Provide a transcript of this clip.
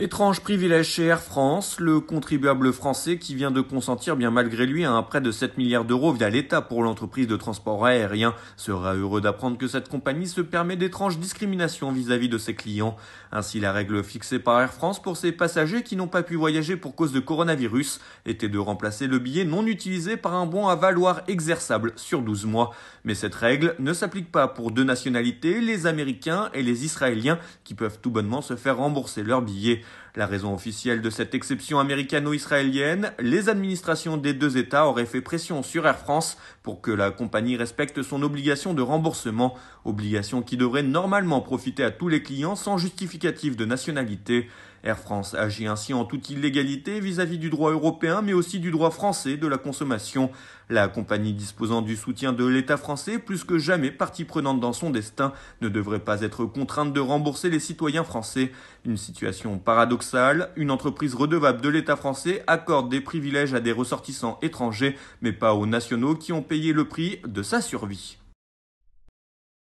Étrange privilège chez Air France, le contribuable français qui vient de consentir bien malgré lui à un prêt de 7 milliards d'euros via l'État pour l'entreprise de transport aérien sera heureux d'apprendre que cette compagnie se permet d'étranges discriminations vis-à-vis de ses clients. Ainsi, la règle fixée par Air France pour ses passagers qui n'ont pas pu voyager pour cause de coronavirus était de remplacer le billet non utilisé par un bon à valoir exerçable sur 12 mois. Mais cette règle ne s'applique pas pour deux nationalités, les Américains et les Israéliens, qui peuvent tout bonnement se faire rembourser leur billet. La raison officielle de cette exception américano-israélienne, les administrations des deux États auraient fait pression sur Air France pour que la compagnie respecte son obligation de remboursement, obligation qui devrait normalement profiter à tous les clients sans justificatif de nationalité. Air France agit ainsi en toute illégalité vis-à-vis du droit européen, mais aussi du droit français de la consommation. La compagnie disposant du soutien de l'État français, plus que jamais partie prenante dans son destin, ne devrait pas être contrainte de rembourser les citoyens français. Une situation paradoxale, une entreprise redevable de l'État français accorde des privilèges à des ressortissants étrangers, mais pas aux nationaux qui ont payé le prix de sa survie.